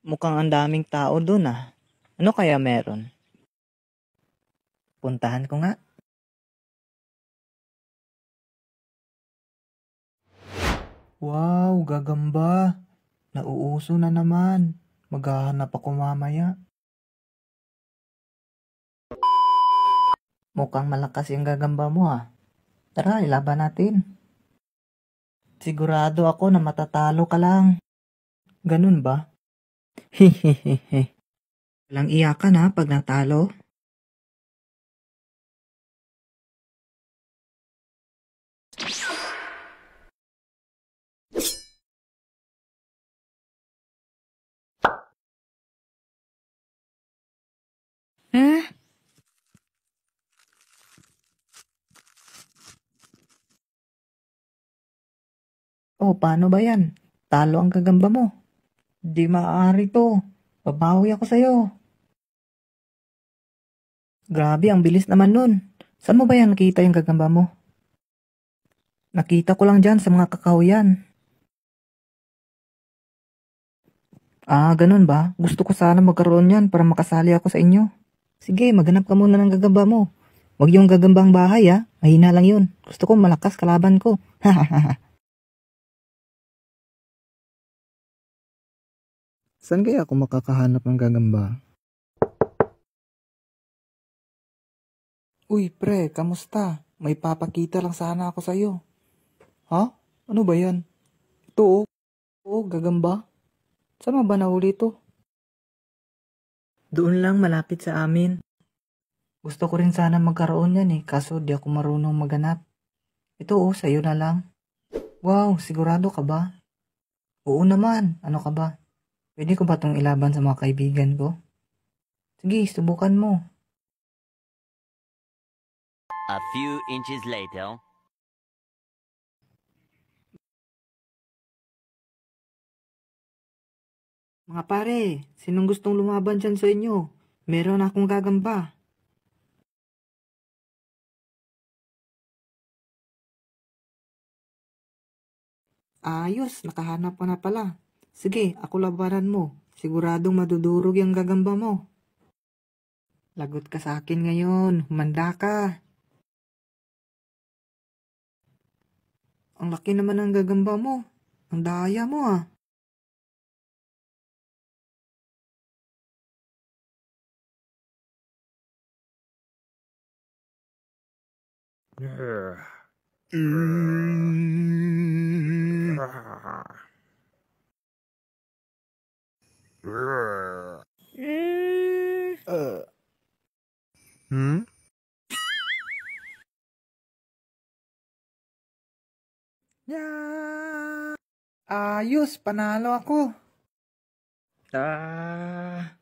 Mukhang ang daming tao doon ah. Ano kaya meron? Puntahan ko nga. Wow, gagamba. Nauuso na naman. Maghahanap ako mamaya. Mukhang malakas yung gagamba mo ah. Tara, ilaban natin. Sigurado ako na matatalo ka lang. Ganun ba? Hehehehe. Walang iyakan ha pag natalo. Eh? O, oh, paano ba yan? Talo ang kagamba mo. Di maaari to. Babawi ako sa'yo. Grabe, ang bilis naman nun. Saan mo ba yan nakita yung gagamba mo? Nakita ko lang dyan sa mga kakahuyan. Ah, ganun ba? Gusto ko sana magkaroon yan para makasali ako sa inyo. Sige, maganap ka muna ng gagamba mo. Huwag yung gagambang bahay ha. Ah. Mahina lang yun. Gusto ko malakas kalaban ko. Hahaha. Saan kaya ako makakahanap ng gagamba? Uy, pre, kamusta? May papakita lang sana ako sa'yo. Ha? Ano ba yan? Ito oh. oh, gagamba. Saan ba nahuli ito? Doon lang malapit sa amin. Gusto ko rin sana magkaroon yan eh, kaso di ako marunong maganap. Ito oh, sa'yo na lang. Wow, sigurado ka ba? Oo naman, ano ka ba? Pwede ko ba itong ilaban sa mga kaibigan ko? Sige, subukan mo. A few inches later. Mga pare, sinong gustong lumaban dyan sa inyo? Meron akong gagamba. Ayos, nakahanap ko na pala. Sige, ako labaran mo. Siguradong madudurog yung gagamba mo. Lagot ka sa akin ngayon. Humanda ka. Ang laki naman ng gagamba mo. Ang daya mo ah. Grrr. Mm. Uh. Hmm? Yeah. Ayos, panalo ako. Ah.